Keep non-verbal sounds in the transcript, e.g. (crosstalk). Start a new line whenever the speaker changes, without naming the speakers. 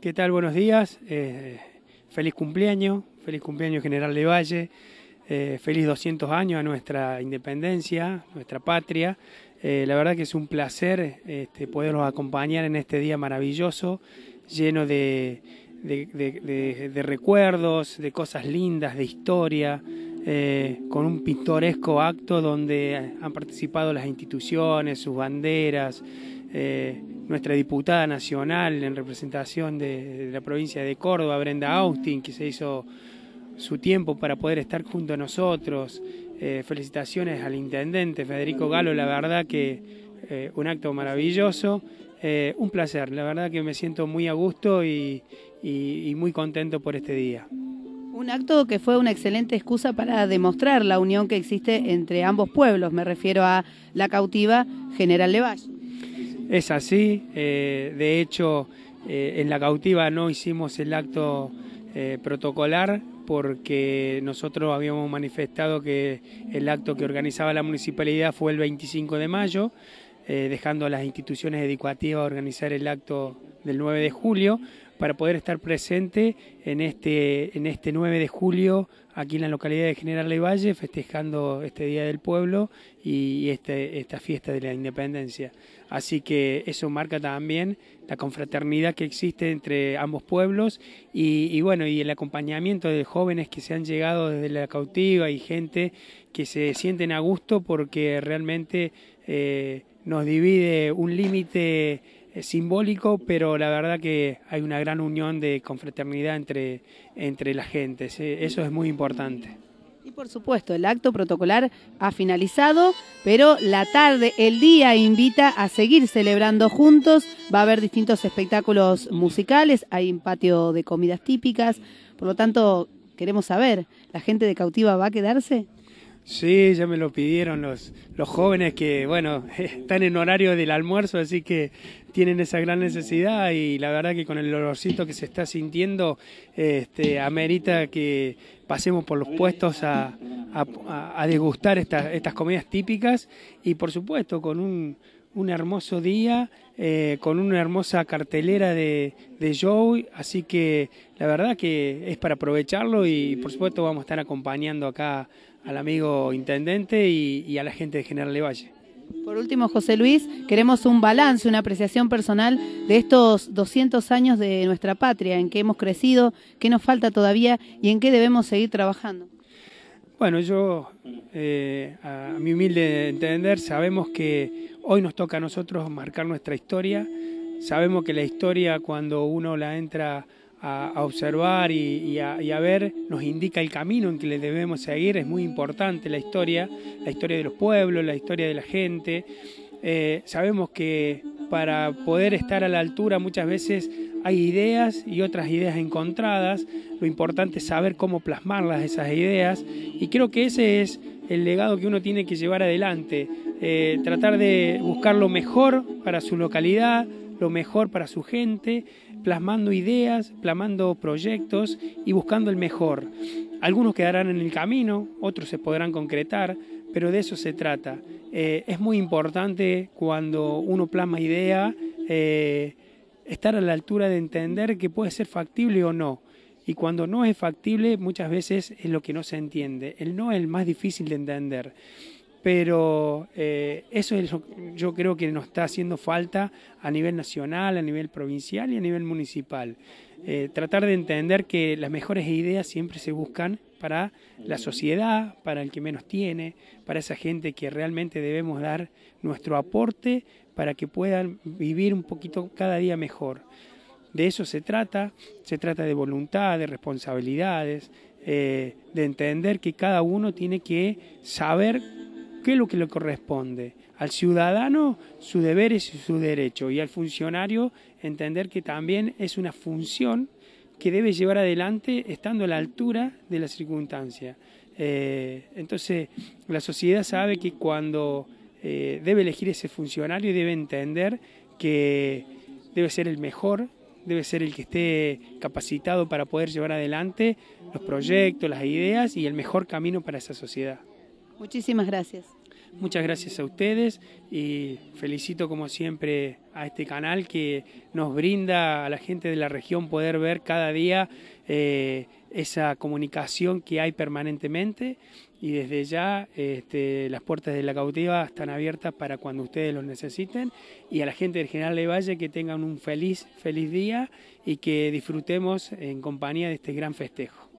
¿Qué tal? Buenos días. Eh, feliz cumpleaños, feliz cumpleaños General de Valle, eh, feliz 200 años a nuestra independencia, nuestra patria. Eh, la verdad que es un placer este, poderlos acompañar en este día maravilloso, lleno de recuerdos, de cosas lindas, de historia. con un pintoresco acto donde han participado las instituciones, sus banderas, nuestra diputada nacional en representación de, la provincia de Córdoba, Brenda Austin, que se hizo su tiempo para poder estar junto a nosotros. Eh, felicitaciones al intendente Federico Galo, la verdad que eh, un acto maravilloso. Eh, un placer, la verdad que me siento muy a gusto y, muy contento por este día.
Un acto que fue una excelente excusa para demostrar la unión que existe entre ambos pueblos, me refiero a la cautiva General Levalle
es así. Eh, de hecho, eh, en la cautiva no hicimos el acto eh, protocolar porque nosotros habíamos manifestado que el acto que organizaba la municipalidad fue el 25 de mayo, dejando a las instituciones educativas organizar el acto del 9 de julio, para poder estar presente en este, en este 9 de julio aquí en la localidad de General Levalle, festejando este Día del Pueblo y este, esta fiesta de la independencia. Así que eso marca también la confraternidad que existe entre ambos pueblos y, bueno, y el acompañamiento de jóvenes que se han llegado desde la cautiva y gente que se sienten a gusto porque realmente eh, nos divide un límite simbólico, pero la verdad que hay una gran unión de confraternidad entre, entre las gentes. Eso es muy importante.
Y por supuesto, el acto protocolar ha finalizado, pero la tarde, el día invita a seguir celebrando juntos. Va a haber distintos espectáculos musicales, hay un patio de comidas típicas, por lo tanto, queremos saber, ¿la gente de Cautiva va a quedarse?
Sí, ya me lo pidieron los, los jóvenes que, bueno, (laughs) están en horario del almuerzo, así que tienen esa gran necesidad y la verdad que con el olorcito que se está sintiendo, este, amerita que pasemos por los puestos a, a, degustar estas comidas típicas y por supuesto con un, un hermoso día, eh, con una hermosa cartelera de, de así que la verdad que es para aprovecharlo y por supuesto vamos a estar acompañando acá al amigo intendente y, a la gente de General Levalle.
Por último, José Luis, queremos un balance, una apreciación personal de estos 200 años de nuestra patria, en qué hemos crecido, qué nos falta todavía y en qué debemos seguir trabajando.
Bueno, yo, eh, a mi humilde entender, sabemos que hoy nos toca a nosotros marcar nuestra historia. Sabemos que la historia, cuando uno la entra a, observar y, a, ver, nos indica el camino en que le debemos seguir. Es muy importante la historia, la historia de los pueblos, la historia de la gente. Eh, sabemos que para poder estar a la altura muchas veces hay ideas y otras ideas encontradas. Lo importante es saber cómo plasmarlas esas ideas. Y creo que ese es el legado que uno tiene que llevar adelante. Eh, tratar de buscar lo mejor para su localidad, lo mejor para su gente, plasmando ideas, plasmando proyectos y buscando el mejor. Algunos quedarán en el camino, otros se podrán concretar, pero de eso se trata. Eh, es muy importante cuando uno plasma idea eh, estar a la altura de entender que puede ser factible o no. Y cuando no es factible, muchas veces es lo que no se entiende. El no es el más difícil de entender pero eh, eso es lo que yo creo que nos está haciendo falta a nivel nacional, a nivel provincial y a nivel municipal. Eh, tratar de entender que las mejores ideas siempre se buscan para la sociedad, para el que menos tiene, para esa gente que realmente debemos dar nuestro aporte para que puedan vivir un poquito cada día mejor. De eso se trata, se trata de voluntad, de responsabilidades, eh, de entender que cada uno tiene que saber ¿Qué es lo que le corresponde? Al ciudadano su deber es su derecho y al funcionario entender que también es una función que debe llevar adelante estando a la altura de la circunstancia. Eh, entonces, la sociedad sabe que cuando eh, debe elegir ese funcionario debe entender que debe ser el mejor, debe ser el que esté capacitado para poder llevar adelante los proyectos, las ideas y el mejor camino para esa sociedad.
Muchísimas gracias.
Muchas gracias a ustedes y felicito como siempre a este canal que nos brinda a la gente de la región poder ver cada día eh, esa comunicación que hay permanentemente y desde ya este, las puertas de la cautiva están abiertas para cuando ustedes los necesiten y a la gente del General de Valle que tengan un feliz, feliz día y que disfrutemos en compañía de este gran festejo.